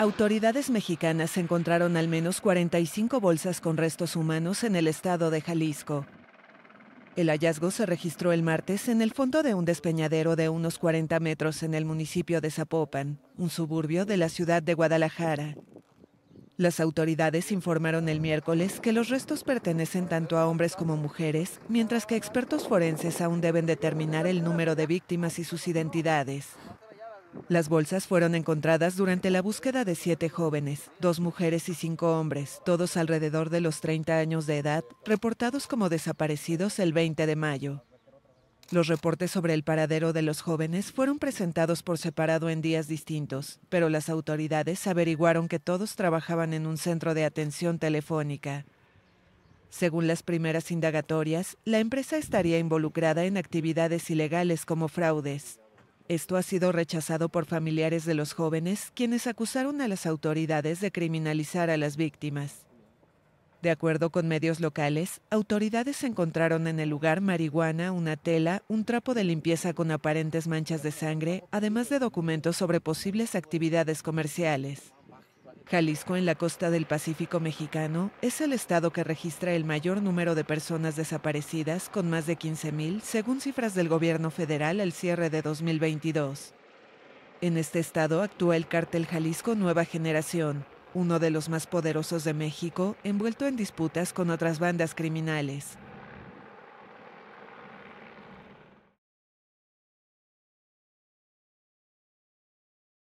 Autoridades mexicanas encontraron al menos 45 bolsas con restos humanos en el estado de Jalisco. El hallazgo se registró el martes en el fondo de un despeñadero de unos 40 metros en el municipio de Zapopan, un suburbio de la ciudad de Guadalajara. Las autoridades informaron el miércoles que los restos pertenecen tanto a hombres como mujeres, mientras que expertos forenses aún deben determinar el número de víctimas y sus identidades. Las bolsas fueron encontradas durante la búsqueda de siete jóvenes, dos mujeres y cinco hombres, todos alrededor de los 30 años de edad, reportados como desaparecidos el 20 de mayo. Los reportes sobre el paradero de los jóvenes fueron presentados por separado en días distintos, pero las autoridades averiguaron que todos trabajaban en un centro de atención telefónica. Según las primeras indagatorias, la empresa estaría involucrada en actividades ilegales como fraudes. Esto ha sido rechazado por familiares de los jóvenes, quienes acusaron a las autoridades de criminalizar a las víctimas. De acuerdo con medios locales, autoridades encontraron en el lugar marihuana, una tela, un trapo de limpieza con aparentes manchas de sangre, además de documentos sobre posibles actividades comerciales. Jalisco, en la costa del Pacífico mexicano, es el estado que registra el mayor número de personas desaparecidas, con más de 15.000, según cifras del gobierno federal al cierre de 2022. En este estado actúa el cártel Jalisco Nueva Generación, uno de los más poderosos de México, envuelto en disputas con otras bandas criminales.